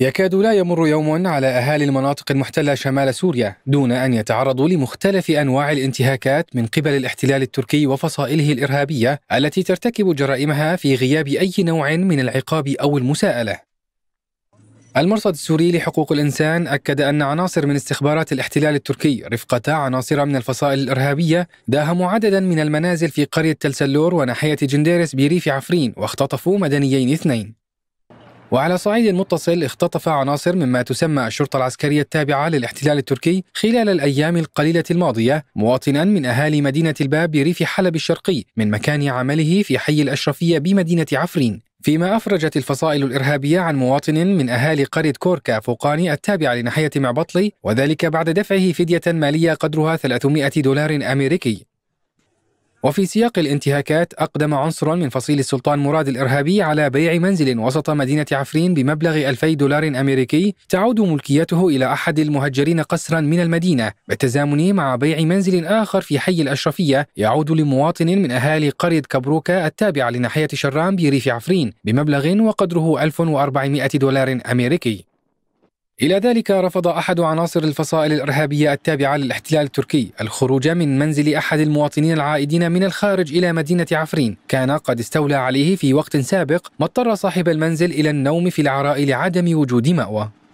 يكاد لا يمر يوم على اهالي المناطق المحتله شمال سوريا دون ان يتعرضوا لمختلف انواع الانتهاكات من قبل الاحتلال التركي وفصائله الارهابيه التي ترتكب جرائمها في غياب اي نوع من العقاب او المساءله. المرصد السوري لحقوق الإنسان أكد أن عناصر من استخبارات الاحتلال التركي رفقة عناصر من الفصائل الإرهابية داهموا عددا من المنازل في قرية تلسلور وناحية جنديرس بريف عفرين واختطفوا مدنيين اثنين وعلى صعيد متصل اختطف عناصر مما تسمى الشرطة العسكرية التابعة للاحتلال التركي خلال الأيام القليلة الماضية مواطنا من أهالي مدينة الباب بريف حلب الشرقي من مكان عمله في حي الأشرفية بمدينة عفرين فيما أفرجت الفصائل الإرهابية عن مواطن من أهالي قرية كوركا فوقاني التابعة لناحية معبطلي وذلك بعد دفعه فدية مالية قدرها 300 دولار أمريكي وفي سياق الانتهاكات أقدم عنصر من فصيل السلطان مراد الإرهابي على بيع منزل وسط مدينة عفرين بمبلغ 2000 دولار أمريكي تعود ملكيته إلى أحد المهجرين قسرا من المدينة بالتزامن مع بيع منزل آخر في حي الأشرفية يعود لمواطن من أهالي قرية كبروكا التابعة لناحية شرام بريف عفرين بمبلغ وقدره 1400 دولار أمريكي إلى ذلك رفض أحد عناصر الفصائل الإرهابية التابعة للاحتلال التركي الخروج من منزل أحد المواطنين العائدين من الخارج إلى مدينة عفرين كان قد استولى عليه في وقت سابق ما اضطر صاحب المنزل إلى النوم في العراء لعدم وجود مأوى